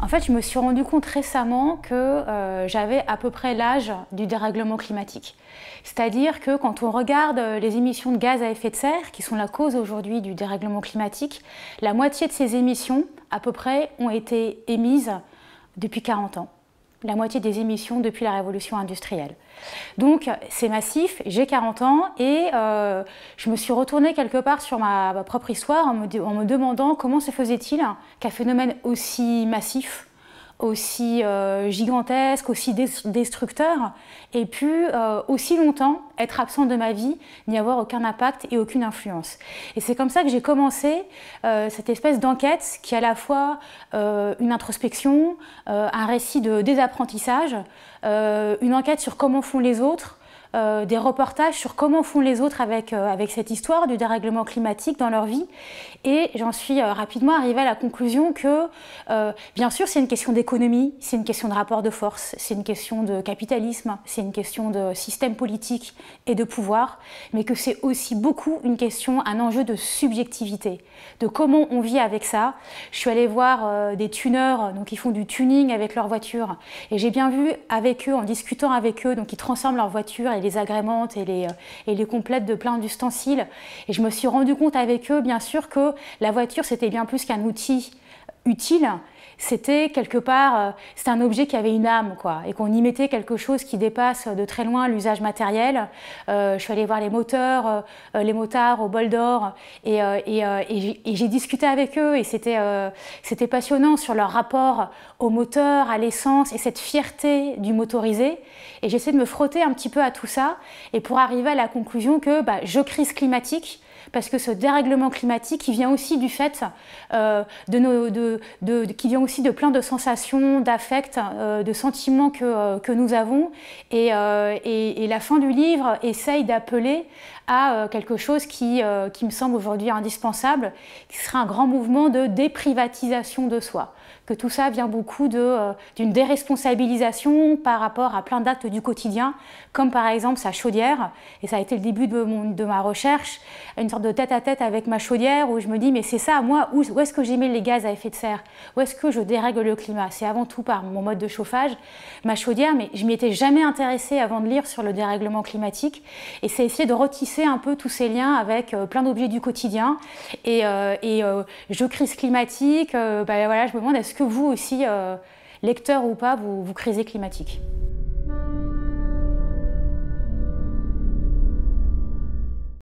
En fait, je me suis rendu compte récemment que euh, j'avais à peu près l'âge du dérèglement climatique. C'est-à-dire que quand on regarde euh, les émissions de gaz à effet de serre, qui sont la cause aujourd'hui du dérèglement climatique, la moitié de ces émissions, à peu près, ont été émises depuis 40 ans la moitié des émissions depuis la révolution industrielle. Donc c'est massif, j'ai 40 ans et euh, je me suis retournée quelque part sur ma, propre histoire en me demandant comment se faisait-il qu'un phénomène aussi massif aussi euh, gigantesque, aussi destructeur, et puis euh, aussi longtemps être absent de ma vie, n'y avoir aucun impact et aucune influence. Et c'est comme ça que j'ai commencé euh, cette espèce d'enquête qui est à la fois une introspection, un récit de désapprentissage, une enquête sur comment font les autres, euh, des reportages sur comment font les autres avec, euh, avec cette histoire du dérèglement climatique dans leur vie. Et j'en suis euh, rapidement arrivée à la conclusion que, bien sûr, c'est une question d'économie, c'est une question de rapport de force, c'est une question de capitalisme, c'est une question de système politique et de pouvoir, mais que c'est aussi beaucoup une question, un enjeu de subjectivité, de comment on vit avec ça. Je suis allée voir des tuneurs, donc ils font du tuning avec leur voiture, et j'ai bien vu avec eux, en discutant avec eux, donc ils transforment leur voiture et les agrémente et les, euh, et les complète de plein d'ustensiles. Et je me suis rendu compte avec eux, bien sûr, que la voiture, c'était bien plus qu'un outil utile, c'était quelque part, euh, c'est un objet qui avait une âme, quoi, et qu'on y mettait quelque chose qui dépasse de très loin l'usage matériel. Euh, je suis allée voir les moteurs, euh, les motards au bol d'or, et, j'ai discuté avec eux, et c'était c'était passionnant sur leur rapport au moteur, à l'essence, et cette fierté du motorisé. Et j'essaie de me frotter un petit peu à tout ça, et pour arriver à la conclusion que bah, je crise climatique, parce que ce dérèglement climatique, il vient aussi du fait euh, de aussi de plein de sensations, d'affects, euh, de sentiments que, euh, nous avons. Et, la fin du livre essaye d'appeler à quelque chose qui, qui me semble aujourd'hui indispensable, qui serait un grand mouvement de déprivatisation de soi que tout ça vient beaucoup euh, d'une déresponsabilisation par rapport à plein d'actes du quotidien, comme par exemple sa chaudière. Et ça a été le début de, de ma recherche, une sorte de tête-à-tête avec ma chaudière où je me dis mais c'est ça, moi, où, est-ce que j'émets les gaz à effet de serre Où est-ce que je dérègle le climat C'est avant tout par mon mode de chauffage, ma chaudière, mais je m'y étais jamais intéressée avant de lire sur le dérèglement climatique. Et c'est essayer de retisser un peu tous ces liens avec euh, plein d'objets du quotidien. Et, euh, je crise climatique, bah, voilà, je me demande est-ce que vous aussi, euh, lecteur ou pas, vous, crisez climatique